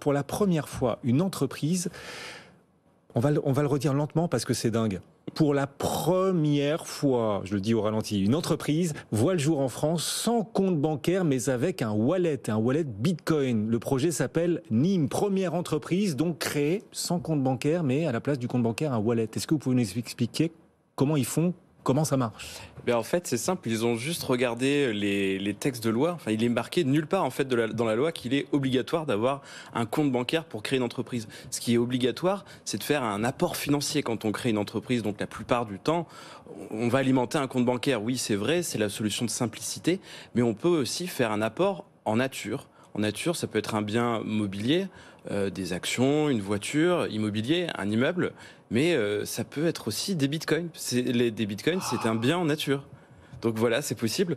Pour la première fois, une entreprise, on va, on va le redire lentement parce que c'est dingue. Pour la première fois, je le dis au ralenti, une entreprise voit le jour en France sans compte bancaire mais avec un wallet, un wallet Bitcoin. Le projet s'appelle Nîmes, première entreprise donc créée sans compte bancaire mais à la place du compte bancaire un wallet. Est-ce que vous pouvez nous expliquer comment ils font, comment ça marche ben, en fait, c'est simple. Ils ont juste regardé les, textes de loi. il est marqué nulle part en fait dans la loi qu'il est obligatoire d'avoir un compte bancaire pour créer une entreprise. Ce qui est obligatoire, c'est de faire un apport financier quand on crée une entreprise. Donc la plupart du temps, on va alimenter un compte bancaire. Oui, c'est vrai, c'est la solution de simplicité, mais on peut aussi faire un apport en nature en nature, ça peut être un bien mobilier, euh, des actions, une voiture, immobilier, un immeuble, mais euh, ça peut être aussi des bitcoins. Les, des bitcoins, c'est un bien en nature. Donc voilà, c'est possible.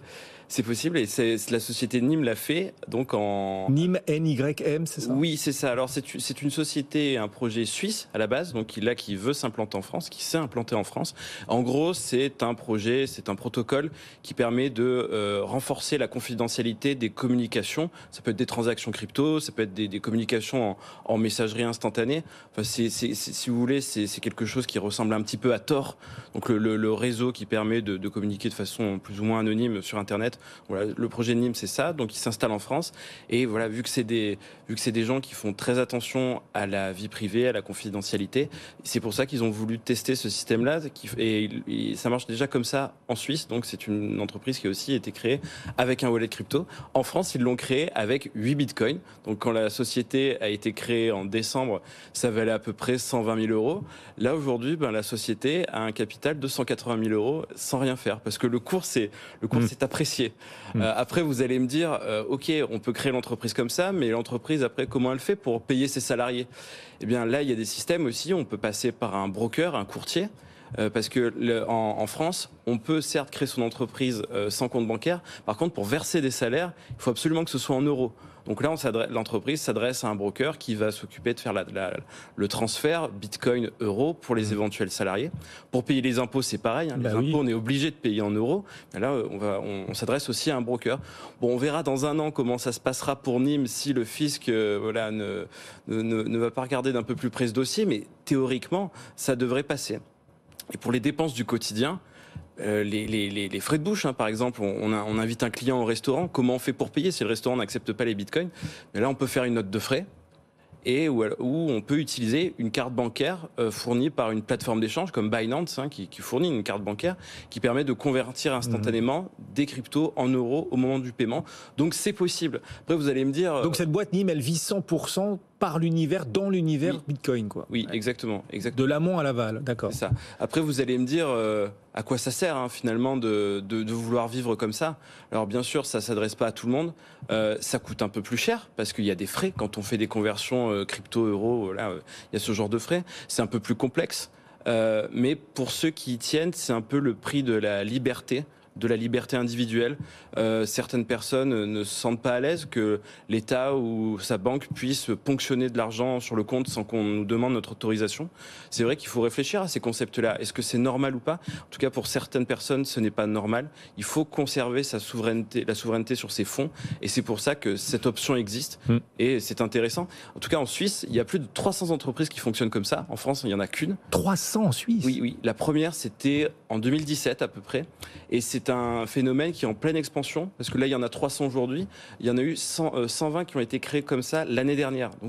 C'est possible et c'est la société Nîmes l'a fait. Donc en Nîmes NYM, c'est ça Oui, c'est ça. Alors c'est une société, un projet suisse à la base, donc là qui veut s'implanter en France, qui s'est implanté en France. En gros, c'est un projet, c'est un protocole qui permet de euh, renforcer la confidentialité des communications. Ça peut être des transactions crypto, ça peut être des, communications en, messagerie instantanée. Enfin, si vous voulez, c'est quelque chose qui ressemble un petit peu à Tor, donc le, réseau qui permet de communiquer de façon plus ou moins anonymes sur Internet. Voilà, le projet de Nîmes, c'est ça. Donc, ils s'installent en France. Et voilà, vu que c'est des, vu que c'est des gens qui font très attention à la vie privée, à la confidentialité, c'est pour ça qu'ils ont voulu tester ce système-là. Et, ça marche déjà comme ça en Suisse. Donc, c'est une entreprise qui a aussi été créée avec un wallet crypto. En France, ils l'ont créé avec 8 bitcoins. Donc, quand la société a été créée en décembre, ça valait à peu près 120 000 euros. Là, aujourd'hui, ben, la société a un capital de 180 000 euros sans rien faire parce que le cours c'est le cours, mm. c'est apprécié. Mm. Euh, après, vous allez me dire, euh, ok, on peut créer l'entreprise comme ça, mais l'entreprise, après, comment elle fait pour payer ses salariés Eh bien, là, il y a des systèmes aussi. On peut passer par un broker, un courtier, euh, parce que en, France, on peut certes créer son entreprise euh, sans compte bancaire. Par contre, pour verser des salaires, il faut absolument que ce soit en euros. Donc là, l'entreprise s'adresse à un broker qui va s'occuper de faire le transfert Bitcoin euro pour les mmh. éventuels salariés. Pour payer les impôts, c'est pareil. Hein. les bah impôts, on est obligé de payer en euros. là, on, s'adresse aussi à un broker. Bon, on verra dans un an comment ça se passera pour Nîmes si le fisc euh, ne va pas regarder d'un peu plus près ce dossier, mais théoriquement, ça devrait passer. Et pour les dépenses du quotidien, euh, les, frais de bouche, hein, par exemple, on, invite un client au restaurant, comment on fait pour payer si le restaurant n'accepte pas les bitcoins Mais là, on peut faire une note de frais et où, on peut utiliser une carte bancaire euh, fournie par une plateforme d'échange comme Binance, hein, qui, fournit une carte bancaire qui permet de convertir instantanément mhm. des cryptos en euros au moment du paiement. Donc c'est possible. Après, vous allez me dire... Euh, Donc cette boîte Nîmes, elle vit 100% par l'univers, dans l'univers Bitcoin, quoi. Oui, exactement, exactement. De l'amont à l'aval, d'accord. ça. Après, vous allez me dire euh, à quoi ça sert hein, finalement de, vouloir vivre comme ça. Alors bien sûr, ça s'adresse pas à tout le monde. Euh, ça coûte un peu plus cher parce qu'il y a des frais quand on fait des conversions euh, crypto euro. Là, il y a ce genre de frais. C'est un peu plus complexe. mais pour ceux qui y tiennent, c'est un peu le prix de la liberté de la liberté individuelle. Euh, certaines personnes ne se sentent pas à l'aise que l'État ou sa banque puisse ponctionner de l'argent sur le compte sans qu'on nous demande notre autorisation. C'est vrai qu'il faut réfléchir à ces concepts-là. Est-ce que c'est normal ou pas En tout cas, pour certaines personnes, ce n'est pas normal. Il faut conserver sa souveraineté, la souveraineté sur ses fonds. Et c'est pour ça que cette option existe. Hmm. Et c'est intéressant. En tout cas, en Suisse, il y a plus de 300 entreprises qui fonctionnent comme ça. En France, il n'y en a qu'une. 300 en Suisse Oui, oui. La première, c'était en 2017 à peu près. Et c'est un phénomène qui est en pleine expansion, parce que là, il y en a 300 aujourd'hui. Il y en a eu 120 euh, qui ont été créés comme ça l'année dernière. Donc